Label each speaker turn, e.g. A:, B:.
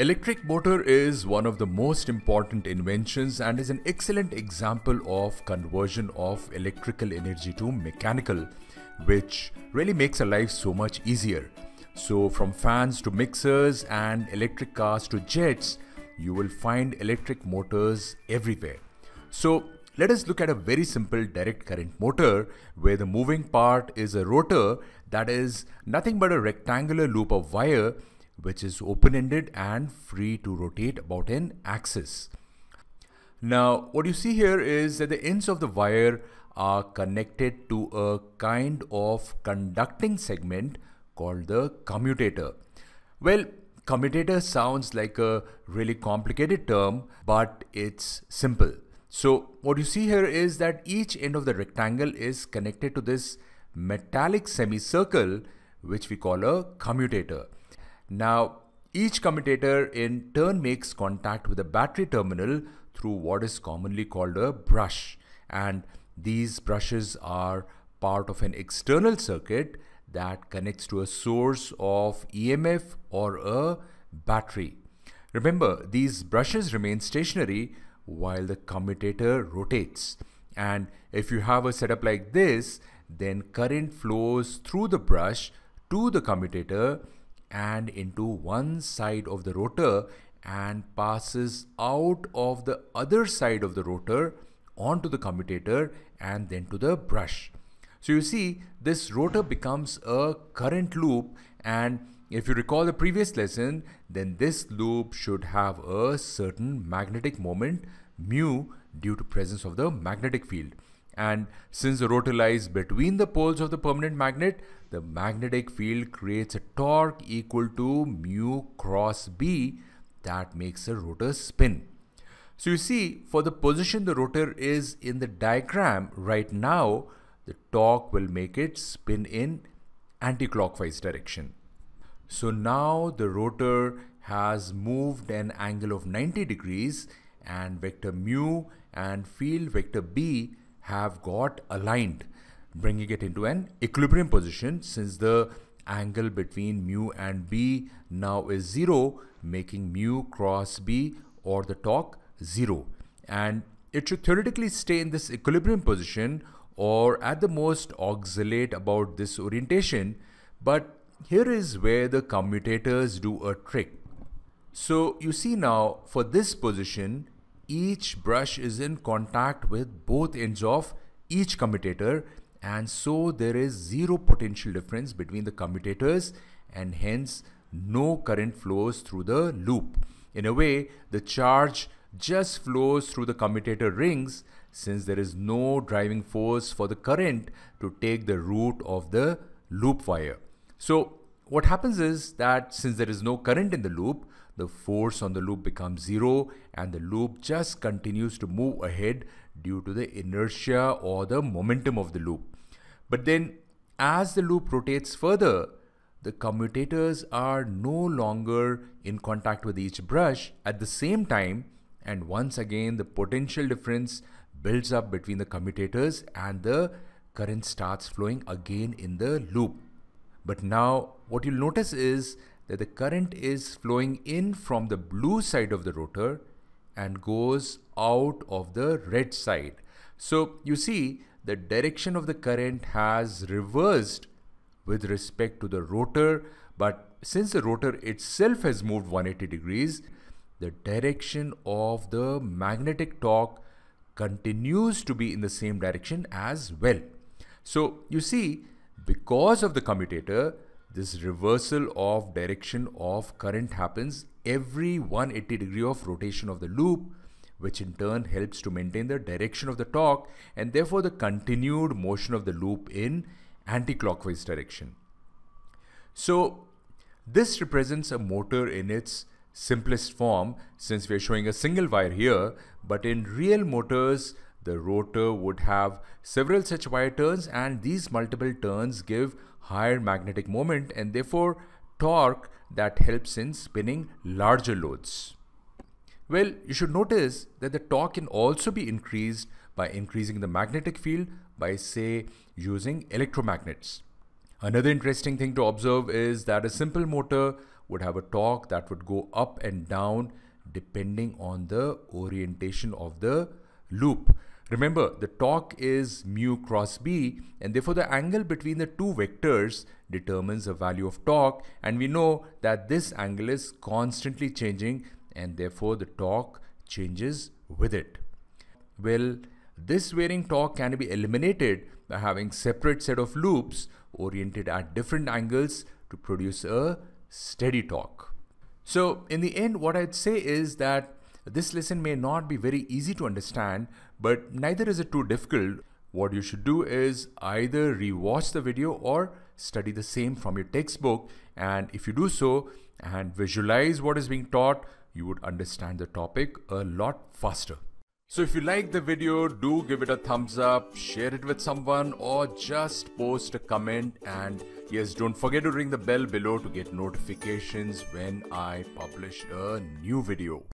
A: Electric motor is one of the most important inventions and is an excellent example of conversion of electrical energy to mechanical, which really makes our life so much easier. So from fans to mixers and electric cars to jets, you will find electric motors everywhere. So let us look at a very simple direct current motor where the moving part is a rotor that is nothing but a rectangular loop of wire which is open-ended and free to rotate about an axis. Now what you see here is that the ends of the wire are connected to a kind of conducting segment called the commutator. Well, commutator sounds like a really complicated term, but it's simple. So what you see here is that each end of the rectangle is connected to this metallic semicircle, which we call a commutator. Now, each commutator in turn makes contact with the battery terminal through what is commonly called a brush. And these brushes are part of an external circuit that connects to a source of EMF or a battery. Remember, these brushes remain stationary while the commutator rotates. And if you have a setup like this, then current flows through the brush to the commutator and into one side of the rotor and passes out of the other side of the rotor onto the commutator and then to the brush. So you see this rotor becomes a current loop and if you recall the previous lesson then this loop should have a certain magnetic moment mu due to presence of the magnetic field. And since the rotor lies between the poles of the permanent magnet, the magnetic field creates a torque equal to mu cross B that makes the rotor spin. So you see, for the position the rotor is in the diagram right now, the torque will make it spin in anti-clockwise direction. So now the rotor has moved an angle of 90 degrees and vector mu and field vector B have got aligned, bringing it into an equilibrium position since the angle between mu and b now is 0, making mu cross b or the torque 0. And it should theoretically stay in this equilibrium position or at the most oscillate about this orientation. But here is where the commutators do a trick. So you see now for this position, each brush is in contact with both ends of each commutator and so there is zero potential difference between the commutators and hence no current flows through the loop. In a way, the charge just flows through the commutator rings since there is no driving force for the current to take the root of the loop wire. So what happens is that since there is no current in the loop, the force on the loop becomes zero and the loop just continues to move ahead due to the inertia or the momentum of the loop. But then as the loop rotates further, the commutators are no longer in contact with each brush at the same time and once again the potential difference builds up between the commutators and the current starts flowing again in the loop. But now what you'll notice is that the current is flowing in from the blue side of the rotor and goes out of the red side. So you see the direction of the current has reversed with respect to the rotor but since the rotor itself has moved 180 degrees the direction of the magnetic torque continues to be in the same direction as well. So you see because of the commutator, this reversal of direction of current happens every 180 degree of rotation of the loop which in turn helps to maintain the direction of the torque and therefore the continued motion of the loop in anti-clockwise direction. So this represents a motor in its simplest form since we are showing a single wire here but in real motors the rotor would have several such wire turns and these multiple turns give higher magnetic moment and therefore torque that helps in spinning larger loads. Well, you should notice that the torque can also be increased by increasing the magnetic field by say using electromagnets. Another interesting thing to observe is that a simple motor would have a torque that would go up and down depending on the orientation of the loop. Remember, the torque is mu cross b and therefore the angle between the two vectors determines the value of torque and we know that this angle is constantly changing and therefore the torque changes with it. Well, this varying torque can be eliminated by having separate set of loops oriented at different angles to produce a steady torque. So in the end, what I'd say is that this lesson may not be very easy to understand, but neither is it too difficult. What you should do is either re-watch the video or study the same from your textbook. And if you do so and visualize what is being taught, you would understand the topic a lot faster. So if you like the video, do give it a thumbs up, share it with someone or just post a comment and yes, don't forget to ring the bell below to get notifications when I publish a new video.